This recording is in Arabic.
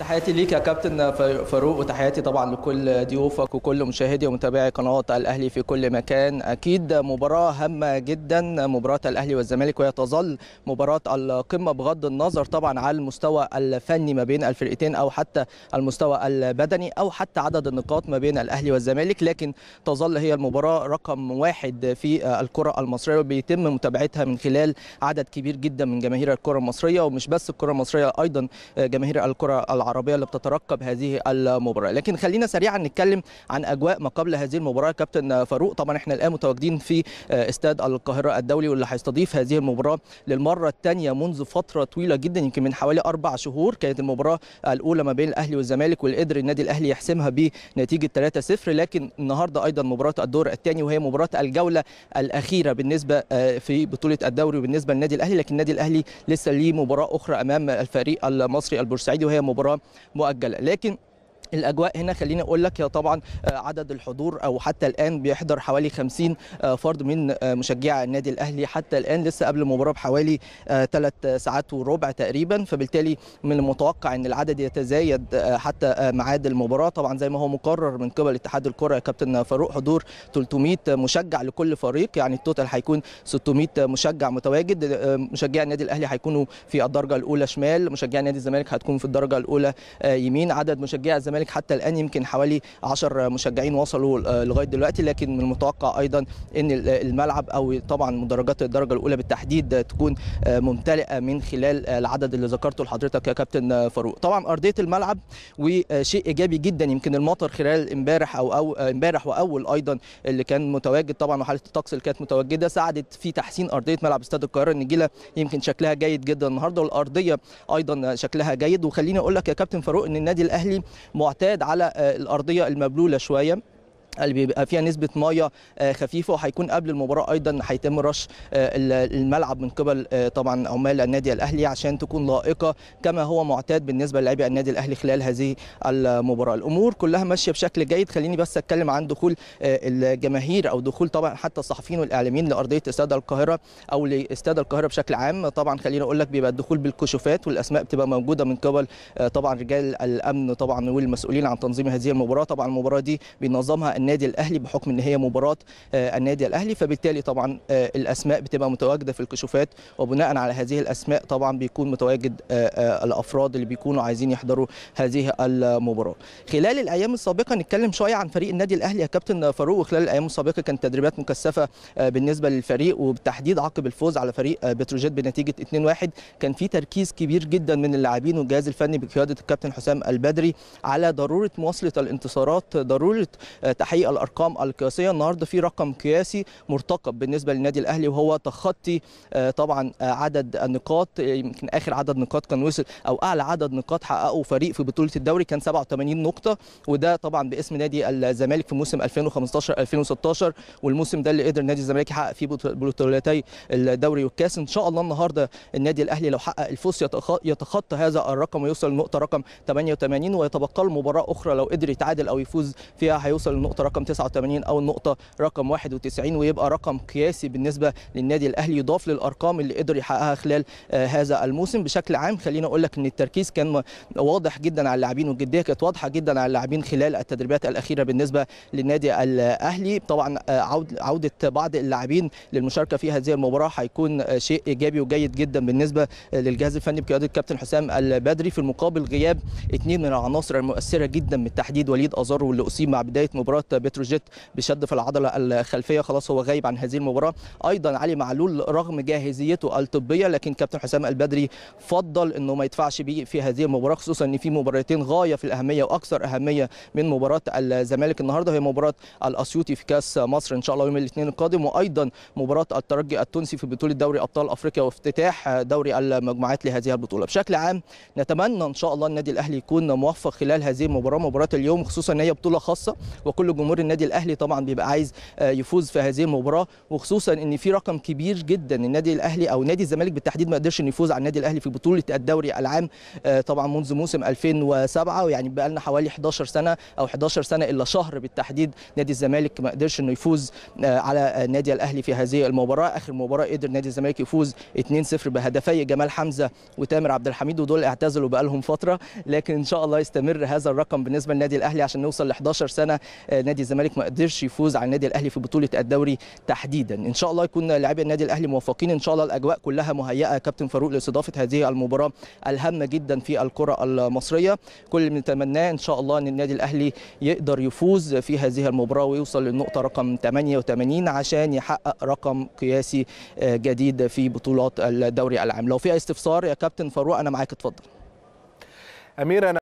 تحياتي ليك يا كابتن فاروق وتحياتي طبعا لكل ضيوفك وكل مشاهدي ومتابعي قناه الاهلي في كل مكان اكيد مباراه هامه جدا مباراه الاهلي والزمالك وهي تظل مباراه القمه بغض النظر طبعا على المستوى الفني ما بين الفرقتين او حتى المستوى البدني او حتى عدد النقاط ما بين الاهلي والزمالك لكن تظل هي المباراه رقم واحد في الكره المصريه وبيتم متابعتها من خلال عدد كبير جدا من جماهير الكره المصريه ومش بس الكره المصريه ايضا جماهير الكره العربيه اللي بتترقب هذه المباراه لكن خلينا سريعا نتكلم عن اجواء ما قبل هذه المباراه كابتن فاروق طبعا احنا الان متواجدين في استاد القاهره الدولي واللي هيستضيف هذه المباراه للمره الثانيه منذ فتره طويله جدا يمكن من حوالي اربع شهور كانت المباراه الاولى ما بين الاهلي والزمالك واللي قدر النادي الاهلي يحسمها بنتيجه 3-0 لكن النهارده ايضا مباراه الدور الثاني وهي مباراه الجوله الاخيره بالنسبه آه، في بطوله الدوري وبالنسبه للنادي الاهلي لكن النادي الاهلي لسه ليه مباراه اخرى امام الفريق المصري البورسعيدي وهي مباراه مؤجله لكن الاجواء هنا خليني اقول لك طبعا آه، عدد الحضور او حتى الان بيحضر حوالي 50 آه، فرد من آه، مشجعي النادي الاهلي حتى الان لسه قبل المباراه بحوالي ثلاث ساعات وربع تقريبا فبالتالي من المتوقع ان العدد يتزايد حتى ميعاد المباراه طبعا زي ما هو مقرر من قبل اتحاد الكره يا كابتن فاروق حضور 300 مشجع لكل فريق يعني التوتال هيكون 600 مشجع متواجد مشجعي النادي الاهلي هيكونوا في الدرجه الاولى شمال مشجعي نادي الزمالك هتكون في الدرجه الاولى يمين عدد مشجعي الزمالك الزمالك حتى الان يمكن حوالي 10 مشجعين وصلوا آه، لغايه دلوقتي لكن من المتوقع ايضا ان الملعب او طبعا مدرجات الدرجه الاولى بالتحديد تكون آه، ممتلئه من خلال العدد اللي ذكرته لحضرتك يا كابتن فاروق طبعا ارضيه الملعب وشيء ايجابي جدا يمكن المطر خلال امبارح او او آه، امبارح واول ايضا اللي كان متواجد طبعا وحاله الطقس اللي كانت متواجده ساعدت في تحسين ارضيه ملعب استاد القاهره النجيله يمكن شكلها جيد جدا النهارده والارضيه ايضا شكلها جيد وخليني اقول لك يا كابتن فاروق ان النادي الاهلي المعتاد على آه، الارضيه المبلوله شويه اللي بيبقى فيها نسبه ميه آه، خفيفه وهيكون قبل المباراه ايضا هيتم رش آه، الملعب من قبل آه، طبعا عمال النادي الاهلي عشان تكون لائقه كما هو معتاد بالنسبه للاعبي النادي الاهلي خلال هذه المباراه الامور كلها ماشيه بشكل جيد خليني بس اتكلم عن دخول الجماهير او دخول طبعا حتى الصحفيين والاعلاميين لارضيه استاد القاهره او لاستاد القاهره بشكل عام طبعا خليني اقول لك بيبقى الدخول بالكشوفات والاسماء بتبقى موجوده من قبل طبعا رجال الامن طبعا والمسؤولين عن تنظيم هذه المباراه طبعا المباراه دي بينظمها النادي الاهلي بحكم ان هي مباراه آه، النادي الاهلي فبالتالي طبعا آه، الاسماء بتبقى متواجده في الكشوفات وبناء على هذه الاسماء طبعا بيكون متواجد آه، الافراد اللي بيكونوا عايزين يحضروا هذه المباراه خلال الايام السابقه نتكلم شويه عن فريق النادي الاهلي يا كابتن فاروق وخلال الايام السابقه كانت تدريبات مكثفه بالنسبه للفريق وبالتحديد عقب الفوز على فريق بتروجيت بنتيجه 2-1 كان في تركيز كبير جدا من اللاعبين والجهاز الفني بقياده الكابتن حسام البدري على ضروره مواصله الانتصارات ضروره تحقيق الحقيقه الارقام القياسيه النهارده في رقم قياسي مرتقب بالنسبه للنادي الاهلي وهو تخطي آه، طبعا آه، عدد النقاط يمكن اخر عدد نقاط كان وصل او اعلى عدد نقاط حققه فريق في بطوله الدوري كان 87 نقطه وده طبعا باسم نادي الزمالك في موسم 2015 2016 والموسم ده اللي قدر نادي الزمالك يحقق فيه بطولتي الدوري والكاس ان شاء الله النهارده النادي الاهلي لو حقق الفوز يتخطى هذا الرقم ويوصل لنقطه رقم 88 ويتبقى له مباراه اخرى لو قدر يتعادل او يفوز فيها هيوصل للنقطه رقم 89 او النقطه رقم 91 ويبقى رقم قياسي بالنسبه للنادي الاهلي يضاف للارقام اللي قدر يحققها خلال آه، هذا الموسم بشكل عام خلينا اقول لك ان التركيز كان واضح جدا على اللاعبين والجديه كانت واضحه جدا على اللاعبين خلال التدريبات الاخيره بالنسبه للنادي الاهلي طبعا آه، عوده بعض اللاعبين للمشاركه في هذه المباراه هيكون آه، شيء ايجابي وجيد جدا بالنسبه للجهاز الفني بقياده الكابتن حسام البدري في المقابل غياب اثنين من العناصر المؤثره جدا بالتحديد وليد ازار واللي اصيب مع بدايه مباراه بتروجيت بشد في العضله الخلفيه خلاص هو غايب عن هذه المباراه ايضا علي معلول رغم جاهزيته الطبيه لكن كابتن حسام البدري فضل انه ما يدفعش بيه في هذه المباراه خصوصا ان في مباراتين غايه في الاهميه واكثر اهميه من مباراه الزمالك النهارده هي مباراه الاسيوطي في كاس مصر ان شاء الله يوم الاثنين القادم وايضا مباراه الترجي التونسي في بطوله دوري ابطال افريقيا وافتتاح دوري المجموعات لهذه البطوله بشكل عام نتمنى ان شاء الله النادي الاهلي يكون موفق خلال هذه المباراه مباراه اليوم خصوصا ان هي بطوله خاصه وكل جمهور النادي الاهلي طبعا بيبقى عايز آه، يفوز في هذه المباراه وخصوصا ان في رقم كبير جدا النادي الاهلي او نادي الزمالك بالتحديد ما قدرش انه يفوز على النادي الاهلي في بطوله الدوري العام آه، طبعا منذ موسم 2007 يعني بقى لنا حوالي 11 سنه او 11 سنه الا شهر بالتحديد نادي الزمالك ما قدرش انه يفوز آه، على النادي الاهلي في هذه المباراه اخر مباراه قدر نادي الزمالك يفوز 2-0 بهدفي جمال حمزه وتامر عبد الحميد ودول اعتزلوا بقى لهم فتره لكن ان شاء الله يستمر هذا الرقم بالنسبه للنادي الاهلي عشان نوصل ل 11 سنه نادي نادي الزمالك ما قدرش يفوز على النادي الاهلي في بطوله الدوري تحديدا ان شاء الله يكون لاعبي النادي الاهلي موفقين ان شاء الله الاجواء كلها مهيئه كابتن فاروق لاستضافه هذه المباراه الهامه جدا في الكره المصريه كل اللي بنتمناه ان شاء الله ان النادي الاهلي يقدر يفوز في هذه المباراه ويوصل للنقطه رقم 88 عشان يحقق رقم قياسي آه، جديد في بطولات الدوري العام لو في اي استفسار يا كابتن فاروق انا معاك اتفضل امير أنا